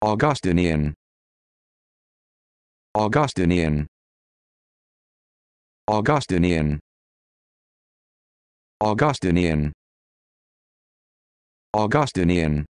Augustinian Augustinian Augustinian Augustinian Augustinian